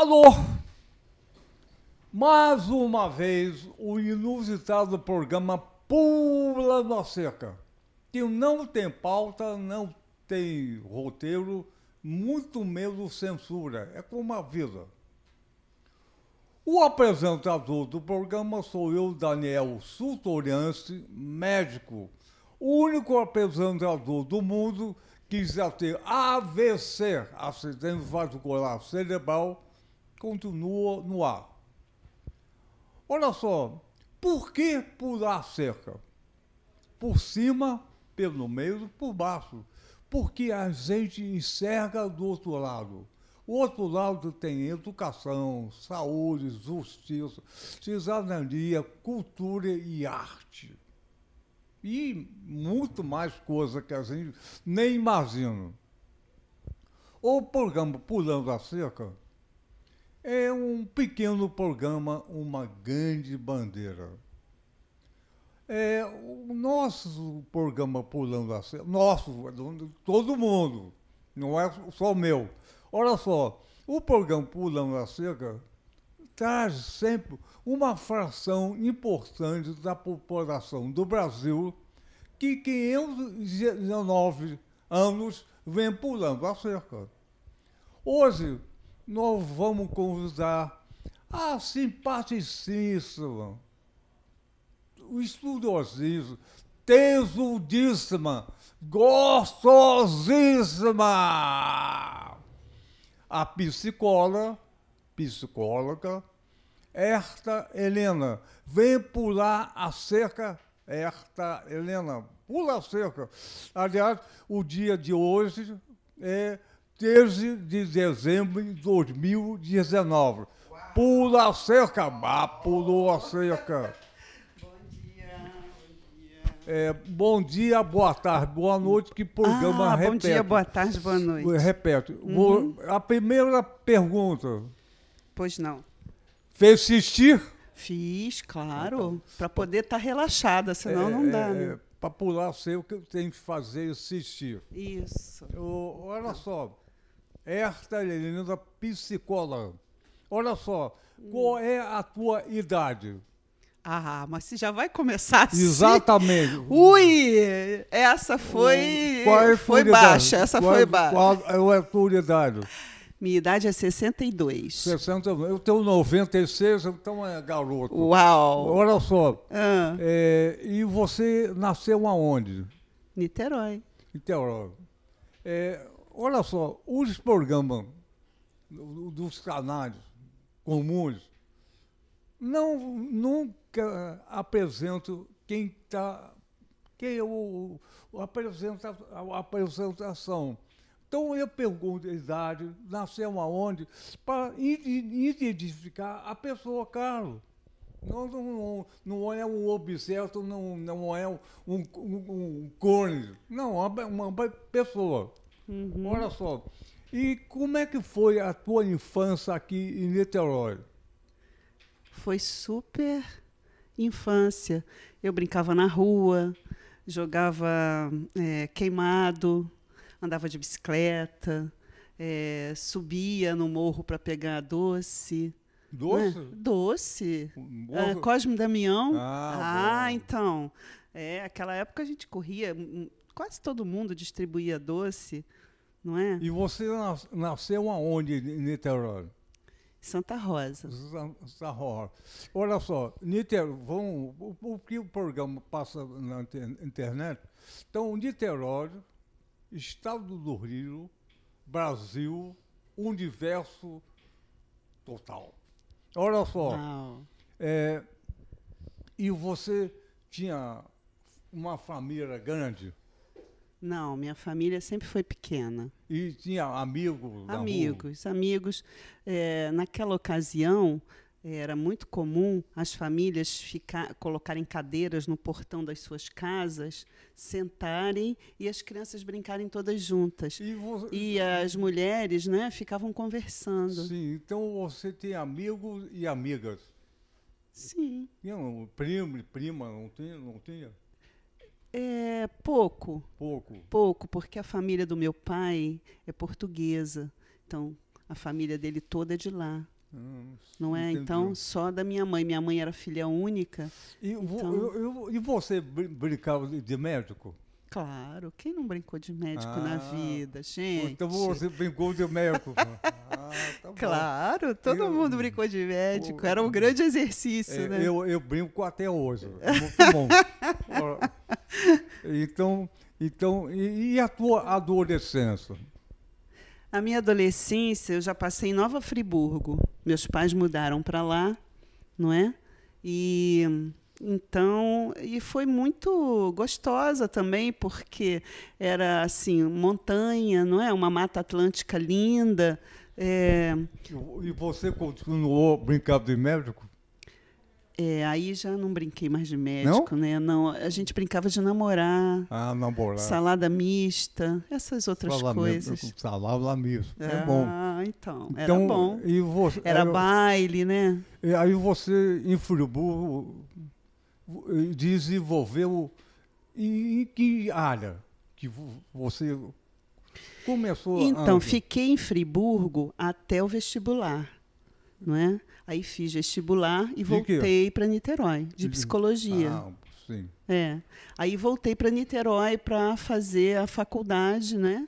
Alô! Mais uma vez, o inusitado programa Pula na Seca, que não tem pauta, não tem roteiro, muito menos censura. É como a vida. O apresentador do programa sou eu, Daniel Sutoriance, médico, o único apresentador do mundo que já teve AVC, acidente vascular cerebral, continua no ar. Olha só, por que pular a cerca? Por cima, pelo meio, por baixo. Porque a gente enxerga do outro lado. O outro lado tem educação, saúde, justiça, cidadania, cultura e arte. E muito mais coisa que a gente nem imagina. O programa Pulando a Cerca é um pequeno programa, uma grande bandeira. É, o nosso programa Pulando a Cerca, nosso, todo mundo, não é só meu. Olha só, o programa Pulando a Cerca traz sempre uma fração importante da população do Brasil que 519 anos vem pulando a cerca. Hoje, nós vamos convidar a ah, simpaticíssima, estudosíssima, tesudíssima, gostosíssima, a psicóloga, psicóloga, Herta Helena, vem pular a cerca, Herta Helena, pula a cerca. Aliás, o dia de hoje é 13 de dezembro de 2019. Pula a cerca, bah, pulou a cerca. bom dia, bom dia. É, bom dia, boa tarde, boa noite, que programa ah, repete. Bom dia, boa tarde, boa noite. Repete. Uhum. A primeira pergunta. Pois não. Fez assistir? Fiz, claro, então, para poder estar tá relaxada, senão é, não dá. É, né? é Para pular cerca, tem que fazer assistir. É Isso. olha só. Esta é linda psicóloga. Olha só, hum. qual é a tua idade? Ah, mas você já vai começar assim. Exatamente. Ui, essa foi qual é foi baixa, essa qual, foi é, baixa. Qual é a tua idade? Minha idade é 62. 62. Eu tenho 96, então é garoto. Uau! Olha só. Ah. É, e você nasceu aonde? Niterói. Niterói. É, Olha só, os programas dos canários comuns não nunca apresentam quem está quem é o, o, apresenta, a apresentação. Então eu pergunto a idade, nasceu aonde, para identificar a pessoa, Carlos. Não, não, não é um objeto, não, não é um, um, um, um cone, não, é uma pessoa. Uhum. Olha só, e como é que foi a tua infância aqui em Niterói? Foi super infância. Eu brincava na rua, jogava é, queimado, andava de bicicleta, é, subia no morro para pegar doce. Doce? Né? Doce. Ah, Cosme Damião. Ah, ah então. É, aquela época a gente corria, hum, quase todo mundo distribuía doce não é? E você nasceu aonde, em Niterói? Santa Rosa. Santa Rosa. Olha só, Niterói, vamos, que o programa passa na internet. Então, Niterói, Estado do Rio, Brasil, universo total. Olha só. É, e você tinha uma família grande? Não, minha família sempre foi pequena. E tinha amigo amigos? Amigos, é, naquela ocasião é, era muito comum as famílias ficar, colocarem cadeiras no portão das suas casas, sentarem e as crianças brincarem todas juntas. E, você... e as mulheres né, ficavam conversando. Sim, então você tem amigos e amigas. Sim. Não, primo, prima, não tinha? Não tinha? É, pouco. Pouco. Pouco, porque a família do meu pai é portuguesa. Então, a família dele toda é de lá. não é? Entendi. Então, só da minha mãe. Minha mãe era filha única. E, então... eu, eu, e você brincava de médico? Claro, quem não brincou de médico ah, na vida, então gente? Então você brincou de médico. ah, tá claro, todo eu, mundo brincou de médico, era um grande exercício, é, né? Eu, eu brinco até hoje, muito bom. então, então e, e a tua adolescência? A minha adolescência, eu já passei em Nova Friburgo. Meus pais mudaram para lá, não é? E então, e foi muito gostosa também, porque era assim, montanha, não é? Uma mata atlântica linda. É... E você continuou brincando de médico? É, aí já não brinquei mais de médico, não? né? Não, a gente brincava de namorar. Ah, namorar. Salada mista, essas outras salada coisas. Mista, salada mista, é, é bom. Ah, então, era então, bom. E você, era, era, baile, né? E aí você, em Friburgo, eh, desenvolveu em, que área que você começou? Então, a... fiquei em Friburgo até o vestibular, não é? Aí fiz vestibular e voltei para Niterói, de psicologia. Ah, sim. É. Aí voltei para Niterói para fazer a faculdade, né?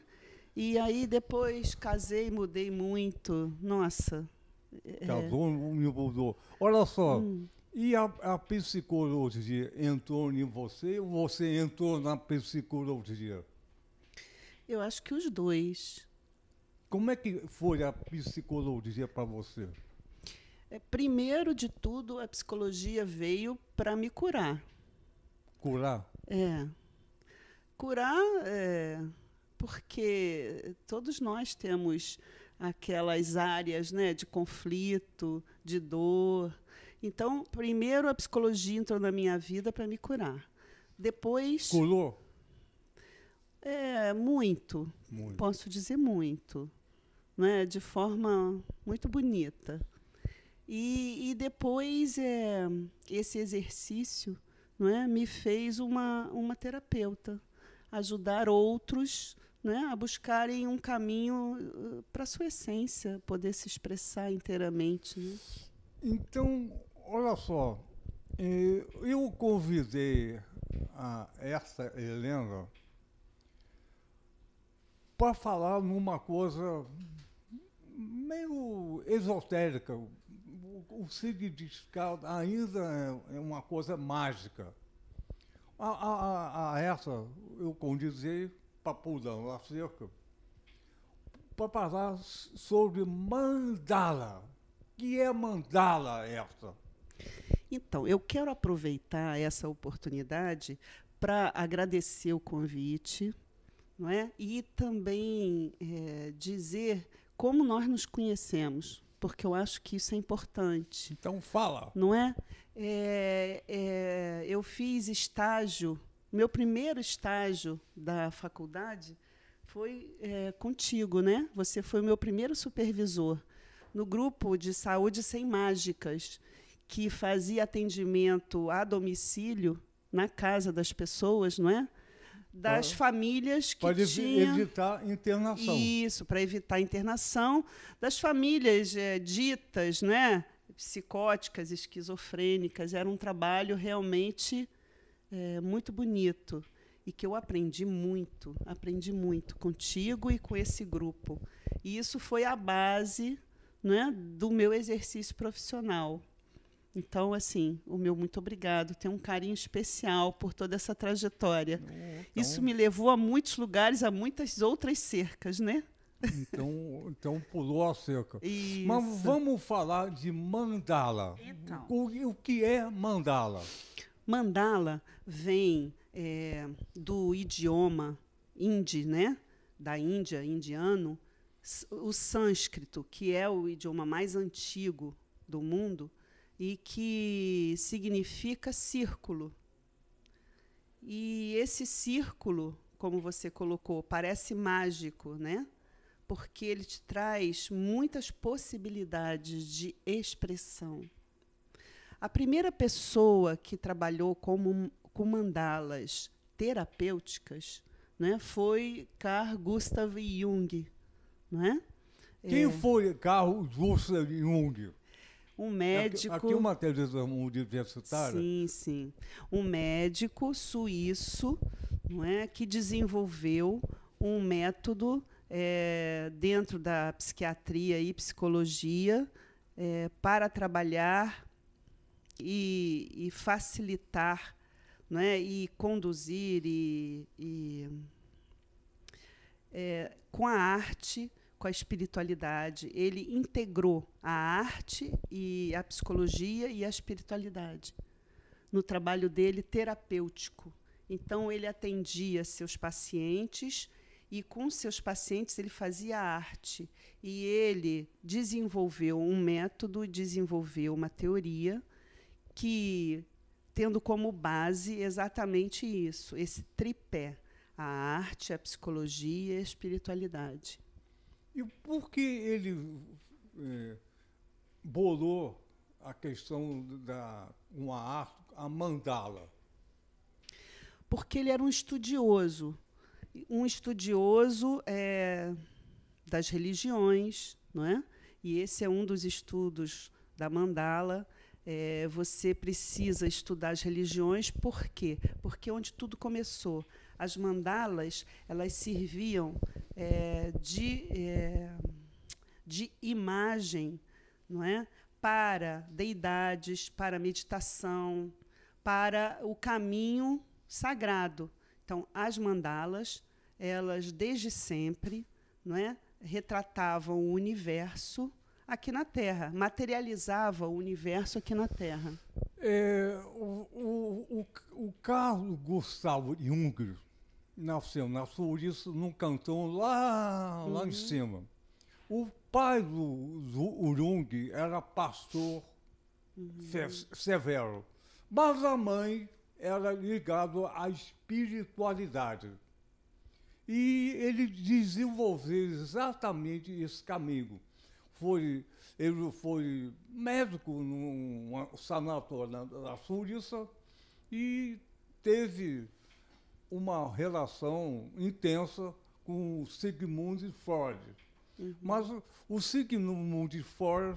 E aí depois casei, mudei muito. Nossa. É. Casou é... me mudou. Olha só, hum. E a, a psicologia entrou em você ou você entrou na psicologia? Eu acho que os dois. Como é que foi a psicologia para você? É, primeiro de tudo, a psicologia veio para me curar. Curar? É. Curar, é, porque todos nós temos aquelas áreas né, de conflito, de dor. Então, primeiro a psicologia entrou na minha vida para me curar. Depois. Curou? É, muito, muito. Posso dizer muito. Né? De forma muito bonita. E, e depois é, esse exercício não é, me fez uma, uma terapeuta. Ajudar outros né, a buscarem um caminho uh, para a sua essência, poder se expressar inteiramente. Né? Então, Olha só, eu convidei a essa Helena para falar numa coisa meio esotérica. O significado ainda é, é uma coisa mágica. A, a, a essa eu condizei papudão lá cerca para falar sobre mandala. que é mandala essa? Então, eu quero aproveitar essa oportunidade para agradecer o convite não é? e também é, dizer como nós nos conhecemos, porque eu acho que isso é importante. Então, fala. Não é? é, é eu fiz estágio, meu primeiro estágio da faculdade foi eh, contigo, né? Você foi o meu primeiro supervisor no grupo de saúde sem mágicas que fazia atendimento a domicílio na casa das pessoas, não é? Das famílias que pode tinha... evitar internação. Isso, para evitar a internação das famílias eh, é, ditas, né? psicóticas, esquizofrênicas. Era um trabalho realmente é, muito bonito e que eu aprendi muito, aprendi muito contigo e com esse grupo. E isso foi a base né, do meu exercício profissional. Então, assim, o meu muito obrigado. Tenho um carinho especial por toda essa trajetória. então... Isso me levou a muitos lugares, a muitas outras cercas, né? Então, então pulou a cerca. Isso. Mas vamos falar de mandala. Então. O, o que é mandala? Mandala vem é, do idioma hindi, né? Da Índia, indiano, o sânscrito, que é o idioma mais antigo do mundo e que significa círculo. E esse círculo, como você colocou, parece mágico, né? Porque ele te traz muitas possibilidades de expressão. A primeira pessoa que trabalhou com, com mandalas terapêuticas né, foi Carl Gustav Jung. Né? Quem é. foi Carl Gustav Jung? um médico. Aqui, aqui uma televisão universitária. Sim, sim. Um médico suíço não é, que desenvolveu um método é, dentro da psiquiatria e psicologia é, para trabalhar e, e, facilitar não é, e conduzir e, e é, com a arte com a espiritualidade. Ele integrou a arte e a psicologia e a espiritualidade no trabalho dele terapêutico. Então ele atendia seus pacientes e com seus pacientes ele fazia arte e ele desenvolveu um método, desenvolveu uma teoria que tendo como base exatamente isso, esse tripé, a arte, a psicologia e a espiritualidade. E por que ele é, bolou a questão da uma arte, a mandala? Porque ele era um estudioso, um estudioso é, das religiões, não é? E esse é um dos estudos da mandala. É, você precisa estudar as religiões, por quê? Porque é onde tudo começou. As mandalas elas serviam é, de, é, de imagem não é? para deidades, para meditação, para o caminho sagrado. Então, as mandalas, elas desde sempre não é? retratavam o universo aqui na Terra, materializava o universo aqui na Terra. É, o, o, o, o Carlos Gustavo Jung, nasceu, na isso num cantão lá, uhum. lá em uhum. cima. O pai do, do Urung era pastor uhum. severo, mas a mãe era ligada à espiritualidade. E ele desenvolveu exatamente esse caminho. Foi, ele foi médico num sanatório na, na Suíça e teve uma relação intensa com Sigmund Freud. Uhum. Mas o, Sigmund Freud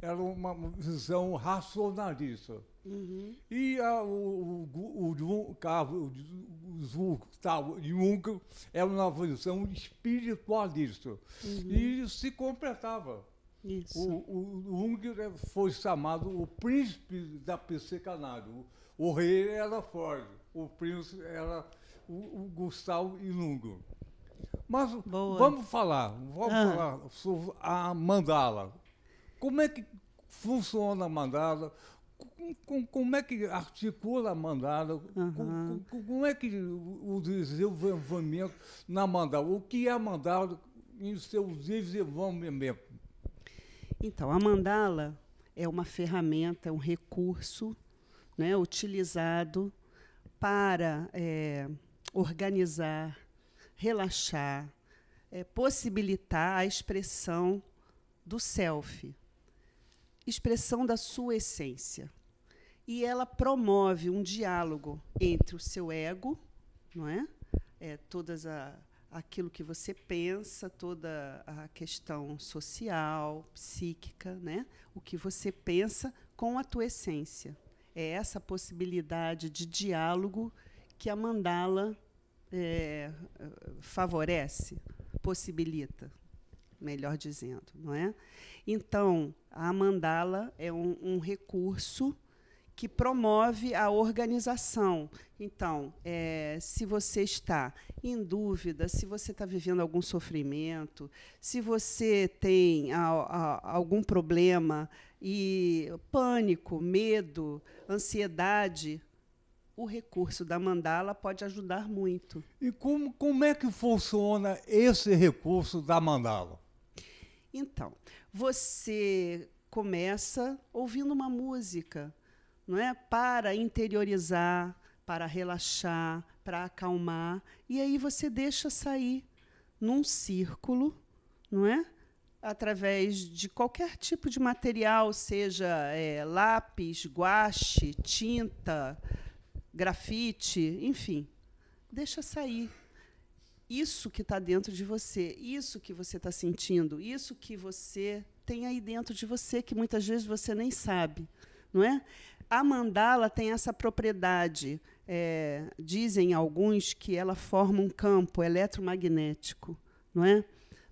era uma visão racionalista. Uhum. E a, o, o, o, Carlos Gustavo Jung era uma visão espiritualista. Uhum. E se completava. Isso. O, o Jung foi chamado o príncipe da psicanálise. O, o rei era Freud, o príncipe era o, o Gustavo Ilungo. Mas Boa. vamos falar, vamos ah. falar sobre a mandala. Como é que funciona a mandala? Com, como é que articula a mandala? Uhum. Com, como é que o desenvolvimento na mandala? O que é a mandala em seu desenvolvimento? Então, a mandala é uma ferramenta, é um recurso né, utilizado para é, organizar, relaxar, é, possibilitar a expressão do self, expressão da sua essência. E ela promove um diálogo entre o seu ego, não é? é todas a, aquilo que você pensa, toda a questão social, psíquica, né? O que você pensa com a tua essência. É essa possibilidade de diálogo que a mandala é, favorece, possibilita, melhor dizendo, não é? Então, a mandala é um, um recurso que promove a organização. Então, é, se você está em dúvida, se você está vivendo algum sofrimento, se você tem a, a, algum problema e pânico, medo, ansiedade, o recurso da mandala pode ajudar muito. E como, como é que funciona esse recurso da mandala? Então, você começa ouvindo uma música, não é? Para interiorizar, para relaxar, para acalmar, e aí você deixa sair num círculo, não é? Através de qualquer tipo de material, seja é, lápis, guache, tinta, grafite, enfim. Deixa sair. Isso que está dentro de você, isso que você está sentindo, isso que você tem aí dentro de você, que muitas vezes você nem sabe. Não é? A mandala tem essa propriedade. É, dizem alguns que ela forma um campo eletromagnético, não é?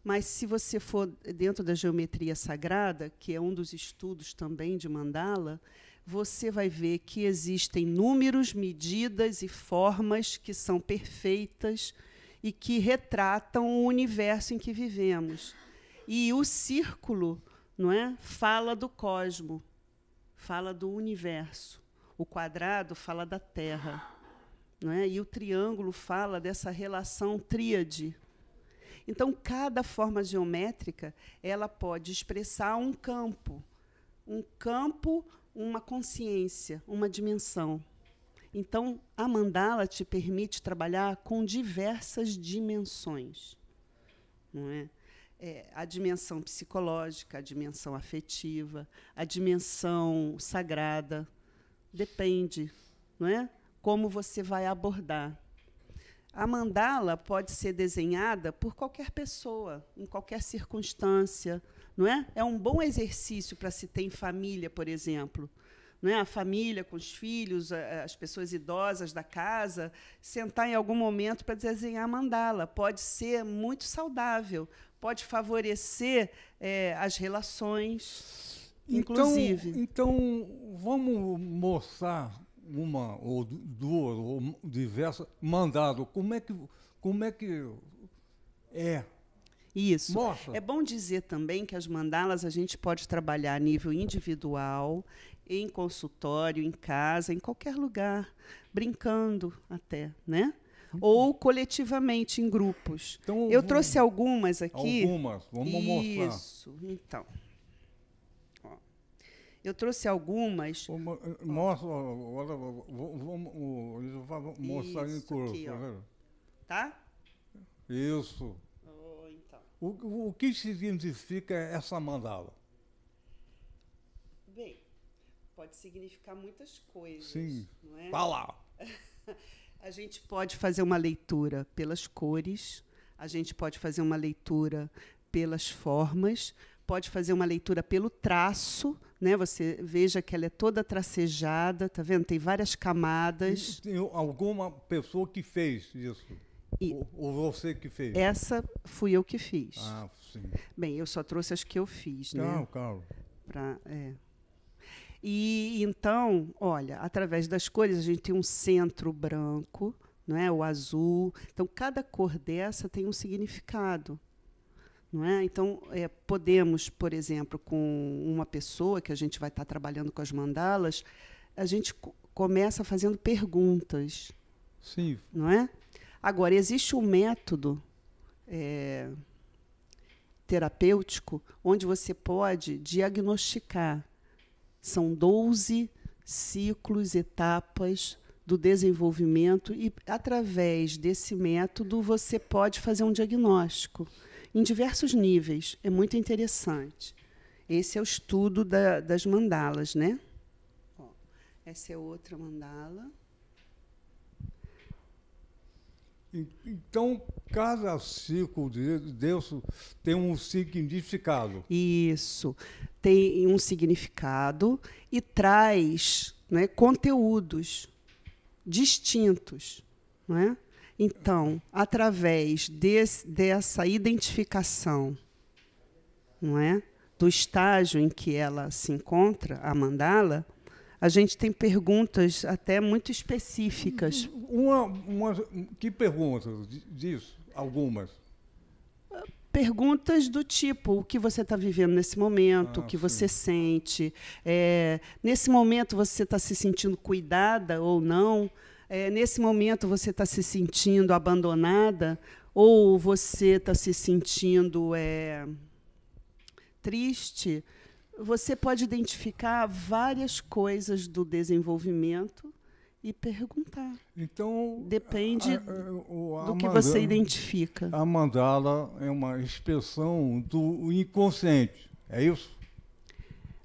Mas se você for dentro da geometria sagrada, que é um dos estudos também de mandala, você vai ver que existem números, medidas e formas que são perfeitas e que retratam o universo em que vivemos. E o círculo, não é? Fala do cosmo, fala do universo. O quadrado fala da Terra, não é? E o triângulo fala dessa relação tríade. Então, cada forma geométrica, ela pode expressar um campo, um campo uma consciência, uma dimensão. Então, a mandala te permite trabalhar com diversas dimensões. Não é? É, a dimensão psicológica, a dimensão afetiva, a dimensão sagrada. Depende, não é? Como você vai abordar. A mandala pode ser desenhada por qualquer pessoa, em qualquer circunstância, não é? É um bom exercício para se ter em família, por exemplo. Não é? A família com os filhos, as pessoas idosas da casa, sentar em algum momento para desenhar mandala. Pode ser muito saudável, pode favorecer é, as relações, inclusive. Então, então, vamos mostrar uma ou duas ou diversas mandado. Como é que como é que é isso. Mostra. É bom dizer também que as mandalas a gente pode trabalhar a nível individual, em consultório, em casa, em qualquer lugar, brincando até, né? Uhum. ou coletivamente em grupos. Então, eu vamos, trouxe algumas aqui. Algumas, vamos Isso. mostrar. Isso, então. Ó. Eu trouxe algumas. Eh, mostra, agora vamos mostrar em corpo. Aqui, ó. Né? Tá? Isso. O, o que significa é essa mandala? Bem, pode significar muitas coisas. Sim. Não é? Tá a gente pode fazer uma leitura pelas cores, a gente pode fazer uma leitura pelas formas, pode fazer uma leitura pelo traço, né? Você veja que ela é toda tracejada, tá vendo? Tem várias camadas. Tem alguma pessoa que fez isso? E ou, ou você que fez? Essa fui eu que fiz. Ah, sim. Bem, eu só trouxe as que eu fiz, claro, né? Claro, É. E então, olha, através das cores a gente tem um centro branco, não é? O azul. Então cada cor dessa tem um significado. Não é? Então, é, podemos, por exemplo, com uma pessoa que a gente vai estar trabalhando com as mandalas, a gente começa fazendo perguntas. Sim. Não é? Agora, existe um método é, terapêutico onde você pode diagnosticar. São 12 ciclos, etapas do desenvolvimento e através desse método você pode fazer um diagnóstico em diversos níveis. É muito interessante. Esse é o estudo da, das mandalas, né? Essa é outra mandala. Então, cada ciclo de Deus tem um significado. Isso, tem um significado e traz né, conteúdos distintos. Né? Então, através desse, dessa identificação não é, do estágio em que ela se encontra, a mandala, a gente tem perguntas até muito específicas. Uma, uma que perguntas diz algumas? Perguntas do tipo o que você está vivendo nesse momento, ah, o que sim. você sente. É, nesse momento você está se sentindo cuidada ou não? É, nesse momento você está se sentindo abandonada ou você está se sentindo é, triste? você pode identificar várias coisas do desenvolvimento e perguntar. Então depende a, a, a, do que você identifica. A mandala é uma expressão do inconsciente, é isso?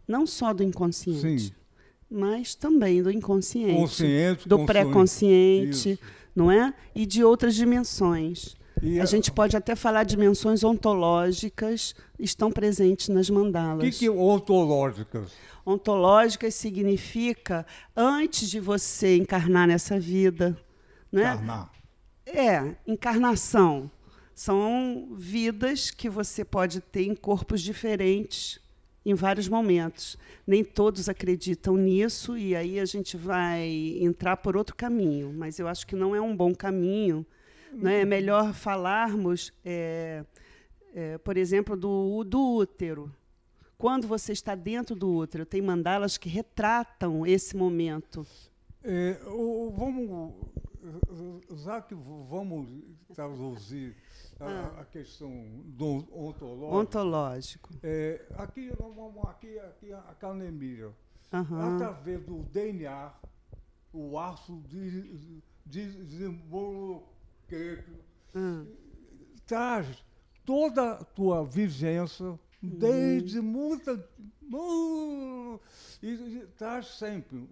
Não só do inconsciente, Sim. mas também do inconsciente, consciente, do pré-consciente, não é? E de outras dimensões. E a gente pode até falar dimensões ontológicas estão presentes nas mandalas. O que, que ontológicas? Ontológicas significa antes de você encarnar nessa vida, né? Encarnar. É, encarnação. São vidas que você pode ter em corpos diferentes em vários momentos. Nem todos acreditam nisso e aí a gente vai entrar por outro caminho, mas eu acho que não é um bom caminho né? É melhor falarmos, é, é, por exemplo, do, do útero. Quando você está dentro do útero, tem mandalas que retratam esse momento. É, vamos, já que vamos traduzir a, ah. a, questão do ontológico. Ontológico. É, aqui, aqui, aqui é a canemia. Uhum. Através do DNA, o ácido de, de, de, de hum. traz toda a tua vivência, uhum. desde muita. e, traz sempre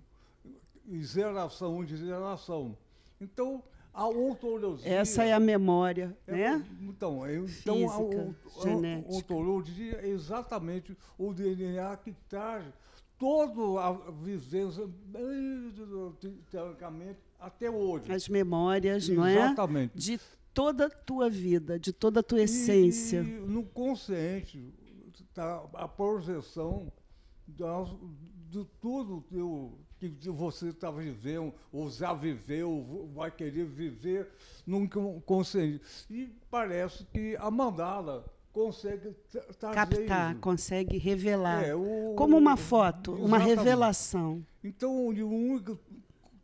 geração de geração. Então, a ontologia. Essa é a memória, é, né? Então, é, então Física, a, a ontologia é exatamente o DNA que traz toda a vivência, teoricamente, até hoje. As memórias, Exatamente. não é? Exatamente. De toda a tua vida, de toda a tua essência. E no consciente está a projeção da, de tudo teu, que você está vivendo, ou já viveu, vai querer viver no consciente. E parece que a mandala consegue captar, isso. consegue revelar. É, o, Como uma foto, exatamente. uma revelação. Então, o único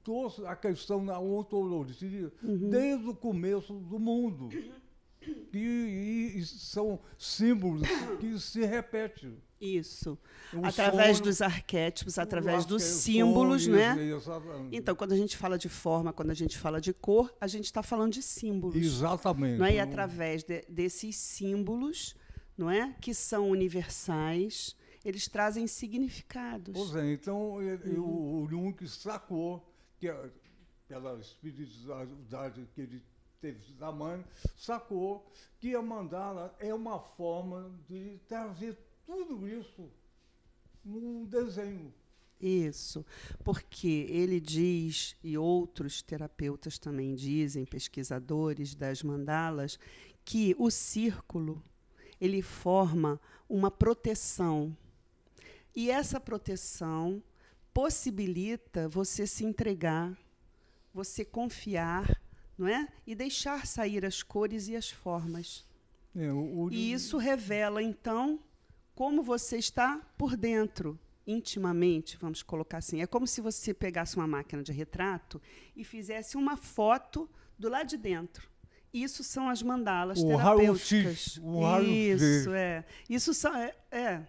trouxe a questão da ontologia uhum. desde o começo do mundo. E, e, são símbolos que se repetem. Isso. O através sono, dos arquétipos, através dos símbolos, sono, né? Exatamente. Então, quando a gente fala de forma, quando a gente fala de cor, a gente está falando de símbolos. Exatamente. Não é? E através de, desses símbolos, não é? Que são universais, eles trazem significados. Pois é, então uhum. o Jung sacou que, pela espiritualidade que ele teve tamanho, sacou que a mandala é uma forma de trazer tudo isso num desenho. Isso, porque ele diz, e outros terapeutas também dizem, pesquisadores das mandalas, que o círculo ele forma uma proteção. E essa proteção possibilita você se entregar, você confiar, não é? E deixar sair as cores e as formas. É, o, o... E isso revela então como você está por dentro, intimamente, vamos colocar assim. É como se você pegasse uma máquina de retrato e fizesse uma foto do lado de dentro. Isso são as mandalas o terapêuticas. Raio -x, o raio Isso é. Isso são é, é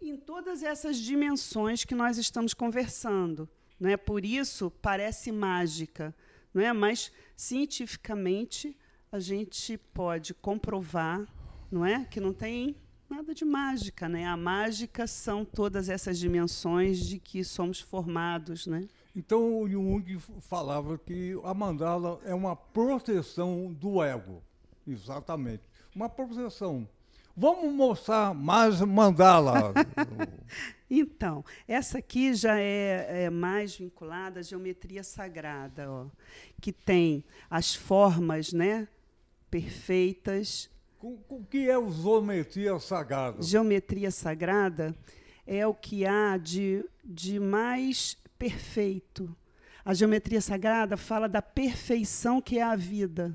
em todas essas dimensões que nós estamos conversando. é Por isso, parece mágica, não é? mas cientificamente a gente pode comprovar não é? que não tem nada de mágica. Né? A mágica são todas essas dimensões de que somos formados. Né? Então, o Jung falava que a mandala é uma proteção do ego. Exatamente. Uma proteção Vamos mostrar mais mandala. então, essa aqui já é, é, mais vinculada à geometria sagrada, ó, que tem as formas né, perfeitas. O, que é a geometria sagrada? Geometria sagrada é o que há de, de mais perfeito. A geometria sagrada fala da perfeição que é a vida.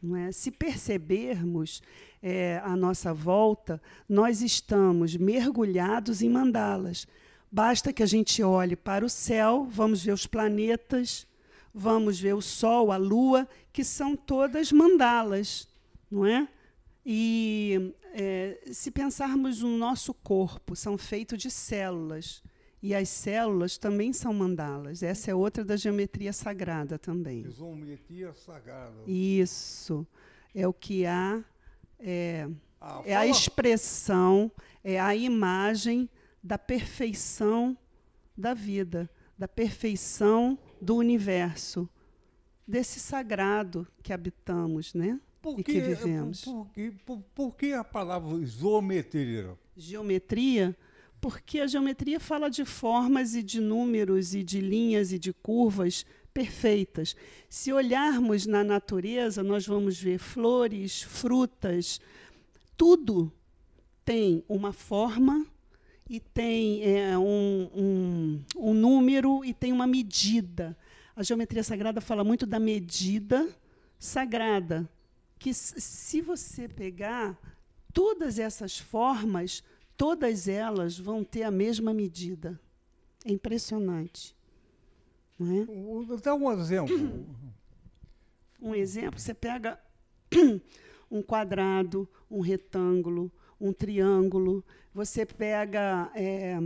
Não é? Se percebermos é, à nossa volta, nós estamos mergulhados em mandalas. Basta que a gente olhe para o céu, vamos ver os planetas, vamos ver o Sol, a Lua, que são todas mandalas, não é? E é, se pensarmos no nosso corpo, são feitos de células. E as células também são mandalas. Essa é outra da geometria sagrada também. Geometria sagrada. Isso. É o que há é, ah, é a expressão, é a imagem da perfeição da vida, da perfeição do universo, desse sagrado que habitamos, né? Porque e que, que vivemos. Por, por, por, por que a palavra geometria? Geometria, porque a geometria fala de formas e de números e de linhas e de curvas perfeitas. Se olharmos na natureza, nós vamos ver flores, frutas, tudo tem uma forma e tem é, um, um, um número e tem uma medida. A geometria sagrada fala muito da medida sagrada, que se você pegar todas essas formas, todas elas vão ter a mesma medida. É impressionante. É? Dá um exemplo. Um exemplo, você pega um quadrado, um retângulo, um triângulo, você pega. É,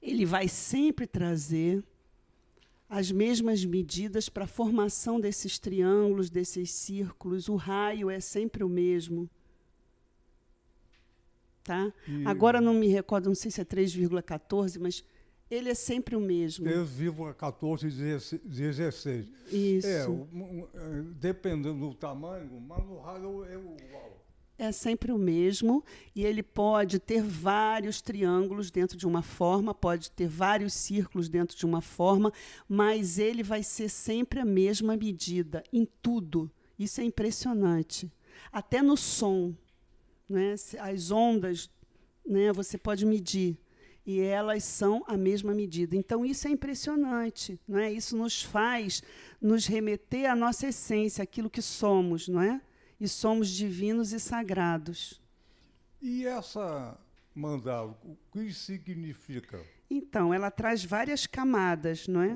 ele vai sempre trazer as mesmas medidas para a formação desses triângulos, desses círculos. O raio é sempre o mesmo. Tá? E... Agora não me recordo, não sei se é 3,14, mas ele é sempre o mesmo. Eu vivo a 14, 16. Isso. É, é, dependendo do tamanho, mas o ralo é igual. É sempre o mesmo e ele pode ter vários triângulos dentro de uma forma, pode ter vários círculos dentro de uma forma, mas ele vai ser sempre a mesma medida em tudo. Isso é impressionante. Até no som, né? as ondas, né? você pode medir e elas são a mesma medida. Então, isso é impressionante, não é? Isso nos faz nos remeter à nossa essência, aquilo que somos, não é? E somos divinos e sagrados. E essa mandala, o que significa? Então, ela traz várias camadas, não é?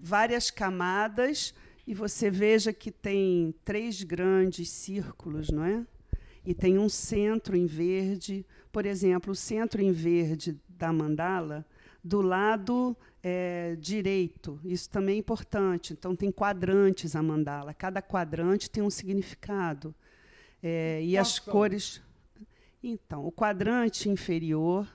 Várias camadas, e você veja que tem três grandes círculos, não é? E tem um centro em verde, por exemplo, o centro em verde da mandala, do lado é, direito, isso também é importante. Então, tem quadrantes a mandala, cada quadrante tem um significado. É, e as cores. Então, o quadrante inferior,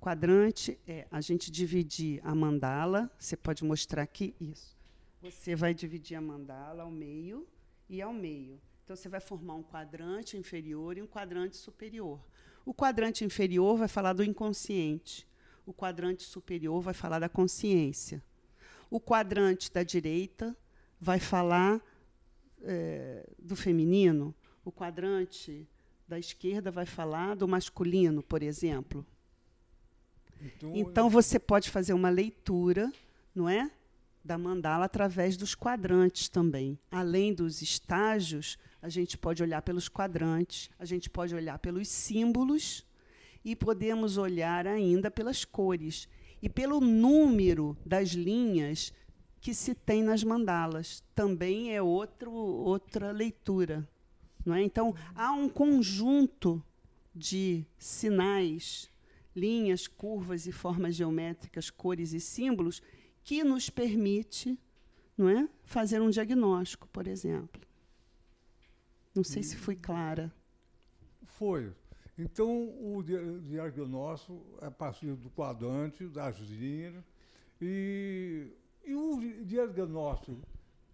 quadrante é a gente dividir a mandala, você pode mostrar aqui isso. Você vai dividir a mandala ao meio e ao meio. Então, você vai formar um quadrante inferior e um quadrante superior. O quadrante inferior vai falar do inconsciente. O quadrante superior vai falar da consciência. O quadrante da direita vai falar é, do feminino. O quadrante da esquerda vai falar do masculino, por exemplo. Então, então você pode fazer uma leitura, não é? da mandala através dos quadrantes também. Além dos estágios, a gente pode olhar pelos quadrantes, a gente pode olhar pelos símbolos e podemos olhar ainda pelas cores e pelo número das linhas que se tem nas mandalas. Também é outro, outra leitura. Não é? Então, há um conjunto de sinais, linhas, curvas e formas geométricas, cores e símbolos que nos permite não é, fazer um diagnóstico, por exemplo. Não sei se fui clara. Foi. Então, o diagnóstico é a partir do quadrante, das linhas, e, e o diagnóstico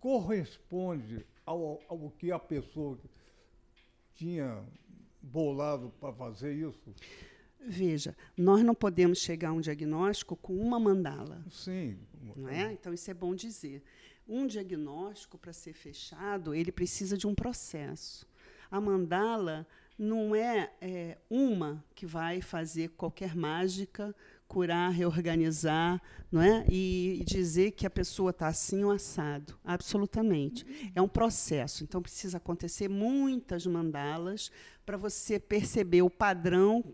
corresponde ao, ao que a pessoa tinha bolado para fazer isso? Veja, nós não podemos chegar a um diagnóstico com uma mandala. Sim. Não é? Então, isso é bom dizer. Um diagnóstico, para ser fechado, ele precisa de um processo. A mandala não é, é uma que vai fazer qualquer mágica, curar, reorganizar, não é? E, e dizer que a pessoa está assim ou assado. Absolutamente. É um processo. Então precisa acontecer muitas mandalas para você perceber o padrão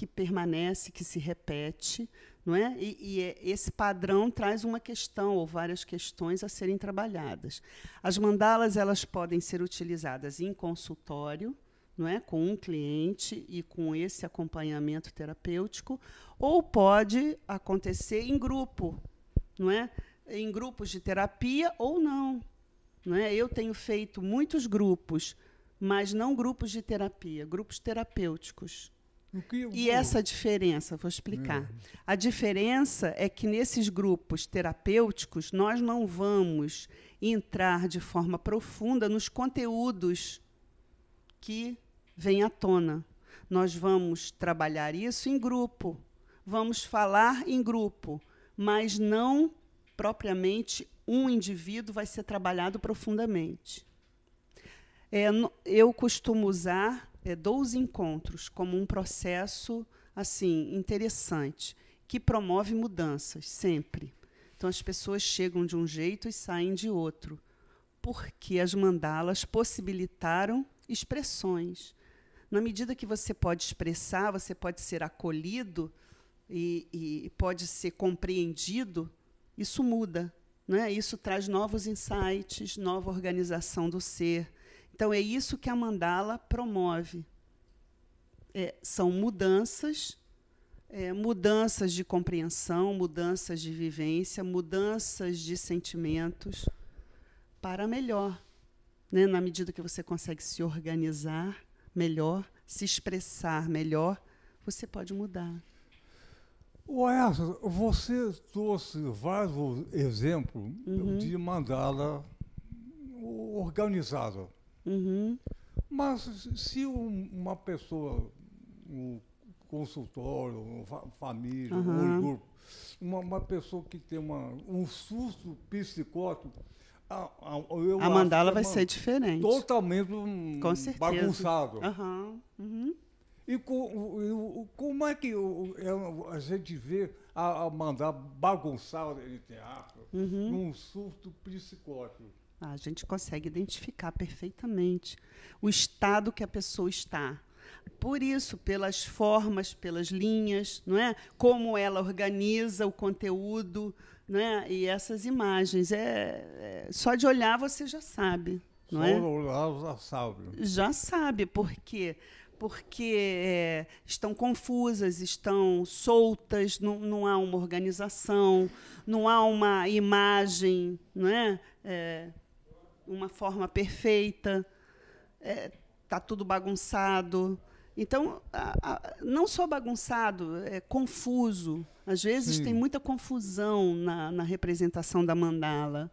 que permanece, que se repete, não é? E, e, é, esse padrão traz uma questão ou várias questões a serem trabalhadas. As mandalas elas podem ser utilizadas em consultório, não é, com um cliente e com esse acompanhamento terapêutico, ou pode acontecer em grupo, não é? Em grupos de terapia ou não, não é? Eu tenho feito muitos grupos, mas não grupos de terapia, grupos terapêuticos e essa diferença, vou explicar. Hum. A diferença é que nesses grupos terapêuticos nós não vamos entrar de forma profunda nos conteúdos que vêm à tona. Nós vamos trabalhar isso em grupo, vamos falar em grupo, mas não propriamente um indivíduo vai ser trabalhado profundamente. É, eu costumo usar é, encontros como um processo assim interessante que promove mudanças sempre. Então as pessoas chegam de um jeito e saem de outro, porque as mandalas possibilitaram expressões. Na medida que você pode expressar, você pode ser acolhido e, e pode ser compreendido, isso muda. Né? Isso traz novos insights, nova organização do ser, então, é isso que a mandala promove. É, são mudanças, é, mudanças de compreensão, mudanças de vivência, mudanças de sentimentos para melhor. Né? Na medida que você consegue se organizar melhor, se expressar melhor, você pode mudar. Oessa, você trouxe vários exemplos uhum. de mandala organizada. Uhum. Mas se um, uma pessoa, um consultório, uma família, uhum. um grupo, uma, uma, pessoa que tem uma, um susto psicótico, a, a, a mandala é vai ser diferente. Totalmente um, Com certeza. bagunçado. Uhum. Uhum. E como é que é, a gente vê a, mandar bagunçar de teatro uhum. num surto psicótico? A gente consegue identificar perfeitamente o estado que a pessoa está. Por isso, pelas formas, pelas linhas, não é? Como ela organiza o conteúdo, é E essas imagens é, é só de olhar você já sabe, não só é? olhar já sabe. Já sabe por quê? Porque é, estão confusas, estão soltas, não, não há uma organização, não há uma imagem, não é? é uma forma perfeita, está é, tudo bagunçado. Então, a, a, não só bagunçado, é confuso. Às vezes Sim. tem muita confusão na, na representação da mandala.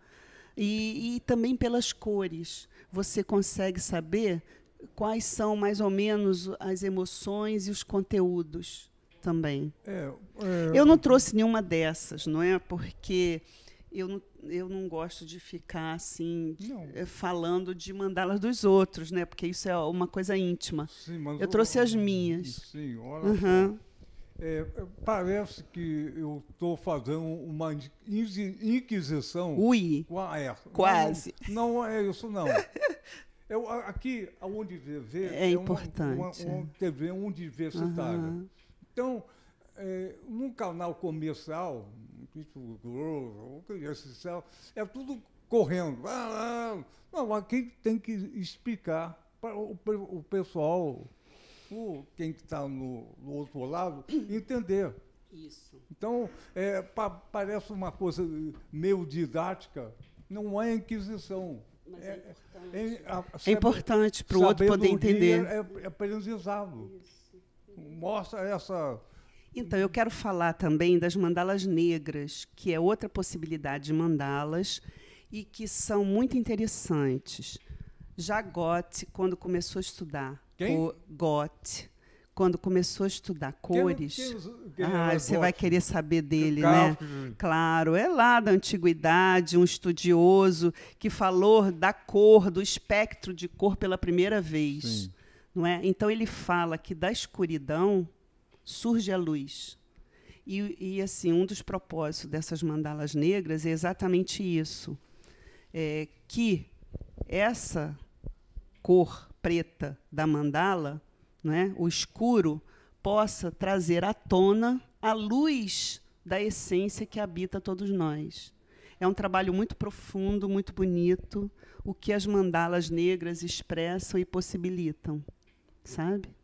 E, e, também pelas cores. Você consegue saber quais são mais ou menos as emoções e os conteúdos também. É, é... Eu não trouxe nenhuma dessas, não é? Porque eu não, eu não gosto de ficar assim não. Eh, falando de mandalas dos outros, né? Porque isso é uma coisa íntima. Sim, eu trouxe as minhas. Sim, olha. Uhum. É, parece que eu estou fazendo uma inquisição. Ui! Qua, é, Quase. Não, não, é isso, não. Eu, aqui, onde Univer é, é importante. Uma, uma, uma TV universitária. Uhum. Então, é, num canal comercial, Pitbull Girls, ou é tudo correndo. Ah, ah, ah, não, aqui tem que explicar para o, o pessoal, o, quem está no, no, outro lado, entender. Isso. Então, é, pa, parece uma coisa meio didática, não é inquisição. Mas é, é importante. É, é importante para é o outro poder entender. É, é aprendizado. Isso. Mostra essa então, eu quero falar também das mandalas negras, que é outra possibilidade de mandalas e que são muito interessantes. Já Goethe, quando começou a estudar, Quem? o quando começou a estudar cores, quem, quem, quem ah, você vai querer saber dele, né? Claro, é lá da antiguidade, um estudioso que falou da cor, do espectro de cor pela primeira vez, Sim. não é? Então ele fala que da escuridão surge a luz. E, e, assim, um dos propósitos dessas mandalas negras é exatamente isso, é que essa cor preta da mandala, né, o escuro, possa trazer à tona a luz da essência que habita todos nós. É um trabalho muito profundo, muito bonito, o que as mandalas negras expressam e possibilitam, sabe?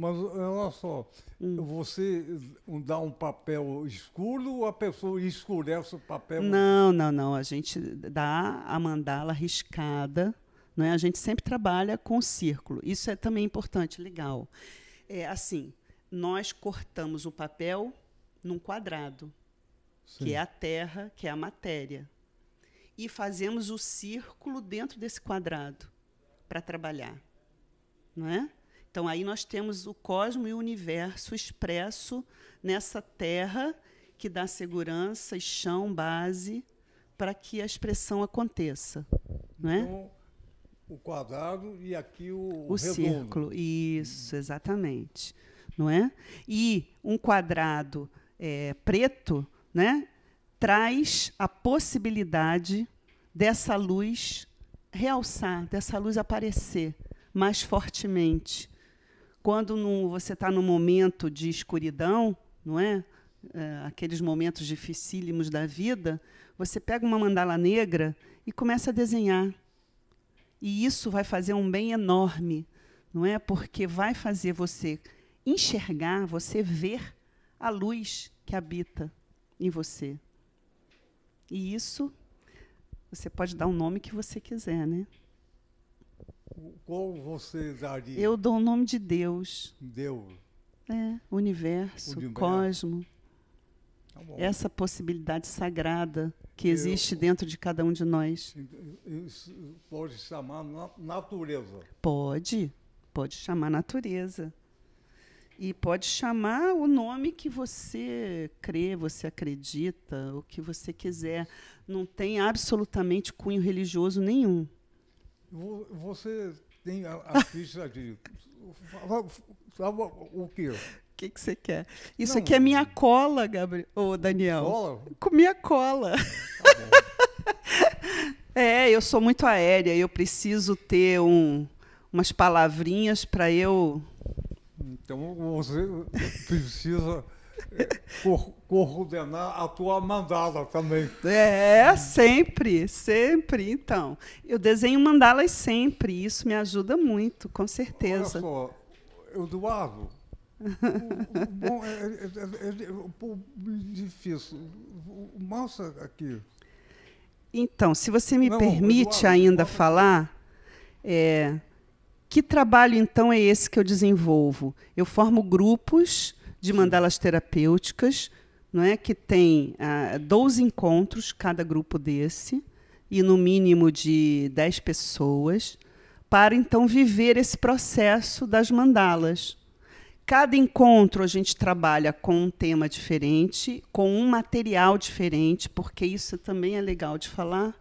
Mas eh, olha só, hum. você eh, dá um papel escuro ou a pessoa escurece o papel? Não, não, não. A gente dá a mandala riscada. Né? A gente sempre trabalha com círculo. Isso é também importante, legal. É assim, nós cortamos o papel num quadrado, Sim. que é a terra, que é a matéria. E fazemos o círculo dentro desse quadrado para trabalhar. Não é? Então, aí nós temos o cosmo e o universo expresso nessa terra que dá segurança e chão, base, para que a expressão aconteça. Não é? Então, o quadrado e aqui o, o redondo. círculo. Isso, exatamente. Não é? E um quadrado é, preto né, traz a possibilidade dessa luz realçar, dessa luz aparecer mais fortemente quando no, você está num momento de escuridão, não é? é? Aqueles momentos dificílimos da vida, você pega uma mandala negra e começa a desenhar. E isso vai fazer um bem enorme, não é? Porque vai fazer você enxergar, você ver a luz que habita em você. E isso você pode dar o nome que você quiser, né? qual você daria? Eu dou o nome de Deus. Deus. É, universo, cosmo. Tá essa possibilidade sagrada que existe eu, dentro de cada um de nós. Pode chamar natureza. Pode, pode chamar natureza. E pode chamar o nome que você crê, você acredita, o que você quiser. Não tem absolutamente cunho religioso nenhum. Você tem a, a ficha de. o quê? O que, que você quer? Isso não, aqui é minha cola, Gabriel. Ô, Daniel. Cola? Com minha cola. Tá é, eu sou muito aérea. Eu preciso ter um, umas palavrinhas para eu. Então você precisa coordenar a tua mandala também. É, é, sempre, sempre. Então, eu desenho mandalas sempre, isso me ajuda muito, com certeza. Olha só, Eduardo, bom, é, difícil. Mostra aqui. Então, se você me Não, permite Eduardo, ainda falar, é, que trabalho então é esse que eu desenvolvo? Eu formo grupos de mandalas terapêuticas, não é que tem ah, 12 encontros cada grupo desse e no mínimo de 10 pessoas para então viver esse processo das mandalas. Cada encontro a gente trabalha com um tema diferente, com um material diferente, porque isso também é legal de falar.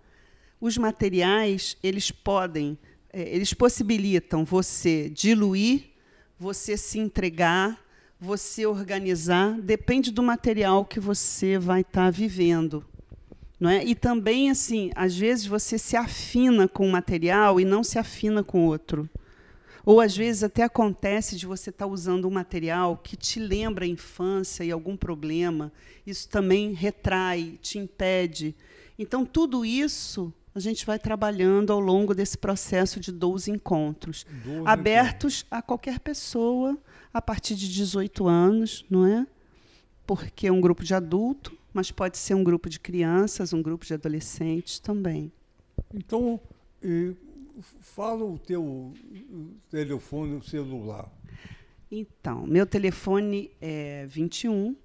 Os materiais, eles podem, eh, eles possibilitam você diluir, você se entregar, você organizar depende do material que você vai estar tá vivendo. Não é? E também, assim, às vezes você se afina com um material e não se afina com outro. Ou às vezes até acontece de você estar tá usando um material que te lembra a infância e algum problema. Isso também retrai, te impede. Então, tudo isso a gente vai trabalhando ao longo desse processo de 12 encontros, 12 abertos encontros. a qualquer pessoa a partir de 18 anos, não é? Porque é um grupo de adulto, mas pode ser um grupo de crianças, um grupo de adolescentes também. Então, fala o teu telefone celular. Então, meu telefone é 21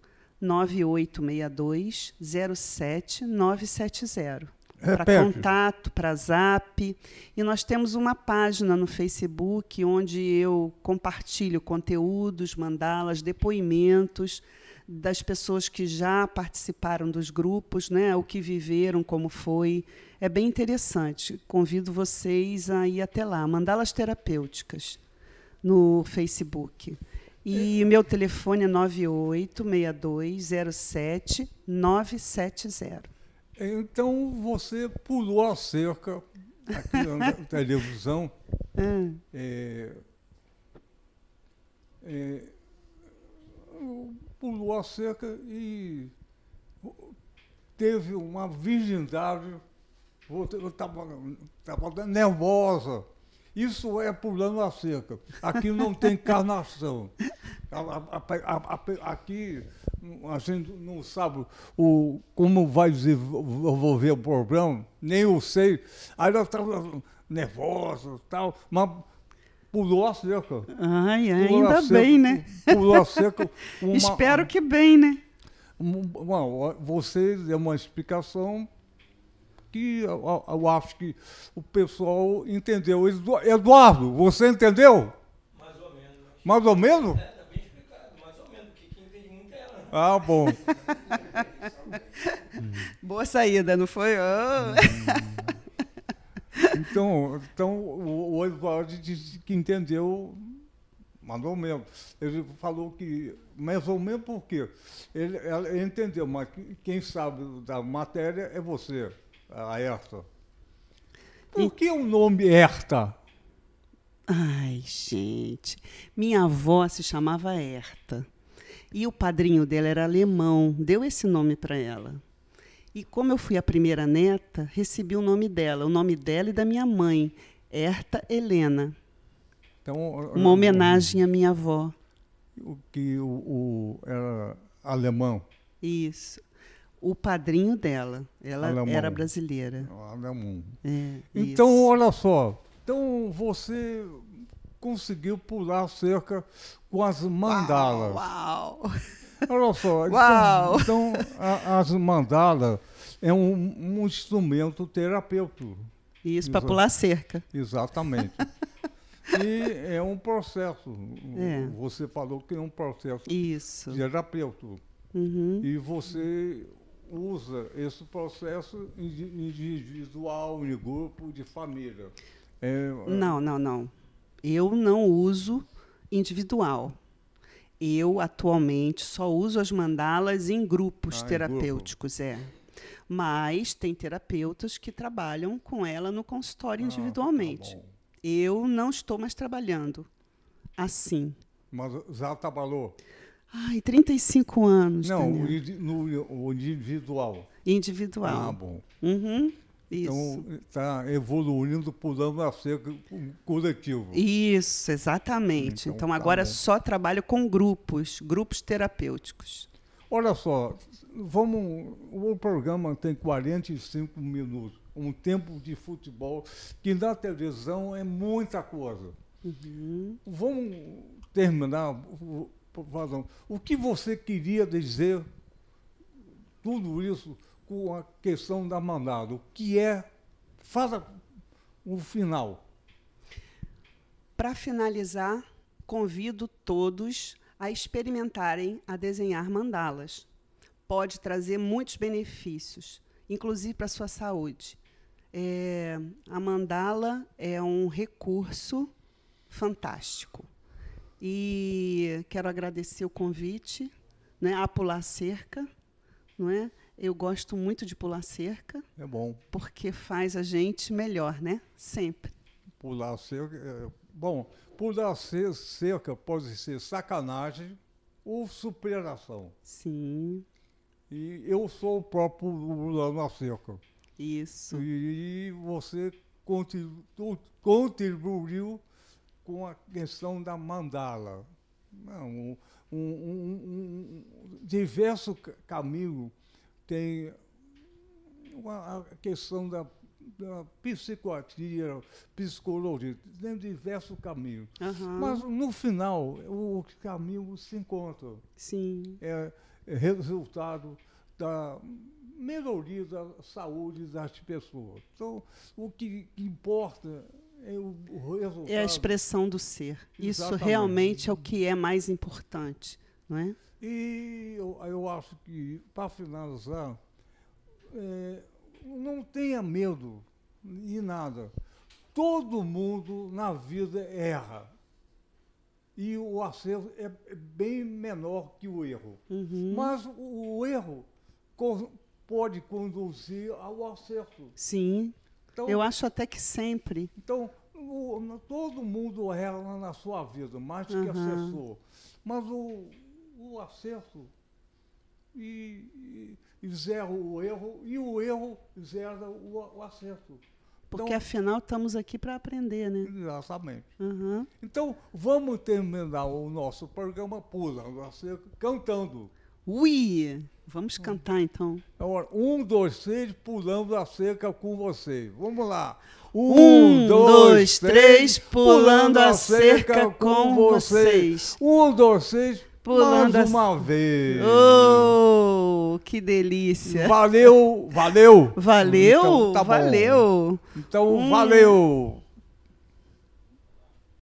9862 07970 para contato, para zap. E nós temos uma página no Facebook onde eu compartilho conteúdos, mandalas, depoimentos das pessoas que já participaram dos grupos, né, o que viveram, como foi. É bem interessante. Convido vocês a ir até lá, mandalas terapêuticas no Facebook. E é. meu telefone é 986207 970. Então você pulou a cerca aqui na televisão. Ah. É, é, pulou a cerca e teve uma virgindade. Eu estava nervosa. Isso é pulando a cerca. Aqui não tem encarnação. Aqui, a assim, gente não sabe o, como vai desenvolver o problema, nem eu sei. Aí nós estava nervosos e tal, mas pulou a cerca. Ai, ainda bem, né? Pulou a cerca. Uma, Espero que bem, né? Uma, uma, você deu uma explicação que eu, acho que o pessoal entendeu. Eduardo, você entendeu? Mais ou menos. Mais ou menos? É, tá bem explicado, mais ou menos, porque quem entende muito é ela. Ah, bom. Boa saída, não foi? Oh. então, então o, o Eduardo disse que entendeu mais ou menos. Ele falou que, mais ou menos por quê? Ele, ele entendeu, mas quem sabe da matéria é você a ah, Herta. Por e... que o nome Herta? Ai, gente. Minha avó se chamava Herta. E o padrinho dela era alemão, deu esse nome para ela. E como eu fui a primeira neta, recebi o nome dela, o nome dela e da minha mãe, Herta Helena. Então, uma homenagem à minha avó. O que o, o era alemão. Isso o padrinho dela. Ela Alemão. era brasileira. É alemão. É, então, isso. olha só. Então, você conseguiu pular cerca com as mandalas. Uau! uau. Olha só. Então, uau. Então, então a, as mandalas é um, um instrumento terapêutico. Isso, para pular cerca. Exatamente. e é um processo. É. Você falou que é um processo Isso. terapêutico. Uhum. E você usa esse processo individual, de grupo, de família. É, é, não, não, não. Eu não uso individual. Eu, atualmente, só uso as mandalas em grupos ah, terapêuticos, em grupo. é. Mas tem terapeutas que trabalham com ela no consultório ah, individualmente. Tá eu não estou mais trabalhando assim. Mas já trabalhou? Ai, 35 anos. Não, no, no, individual. Individual. Ah, bom. Uhum. Então, Isso. Então, está evoluindo, pulando a ser coletivo. Isso, exatamente. Então, então tá agora só trabalho com grupos, grupos terapêuticos. Olha só, vamos. O programa tem 45 minutos, um tempo de futebol que na televisão é muita coisa. Uhum. Vamos terminar vazão. O que você queria dizer, tudo isso, com a questão da mandado? O que é. Faça o final. Para finalizar, convido todos a experimentarem a desenhar mandalas. Pode trazer muitos benefícios, inclusive para a sua saúde. É, a mandala é um recurso fantástico. E quero agradecer o convite né, a pular cerca. Não é? Eu gosto muito de pular cerca. É bom. Porque faz a gente melhor, né? Sempre. Pular cerca. É, bom, pular cerca pode ser sacanagem ou superação. Sim. E eu sou o próprio pulando a cerca. Isso. E você contribuiu com a questão da mandala. Não, um, um, um, um diverso caminho tem a questão da, da psicoatria, psicologia, tem diversos caminhos. Uhum. Mas no final o caminho se encontra. Sim. É, é resultado da melhoria da saúde das pessoas. Então, o que importa é, o, resultado. é a expressão do ser. Exatamente. Isso realmente é o que é mais importante. Não é? E eu, eu acho que, para finalizar, é, não tenha medo de nada. Todo mundo na vida erra. E o acerto é bem menor que o erro. Uhum. Mas o erro pode conduzir ao acerto. Sim. Então, eu acho até que sempre. Então, o, todo mundo erra na sua vida, mais uhum. que assessor. Mas o, o acerto e, e, e zera o erro, e o erro zera o, o acerto. Porque então, afinal estamos aqui para aprender, né? Exatamente. Uhum. Então vamos terminar o nosso programa pulando assim, cantando. Ui! Vamos hum. cantar então. Agora, um, dois, três, pulando a cerca com você. Vamos lá. Um, um dois, três, pulando a cerca com vocês. Um, dois, três, pulando mais uma vez. Oh, que delícia. Valeu, valeu. Valeu, então, tá valeu. Bom. Então, hum. valeu.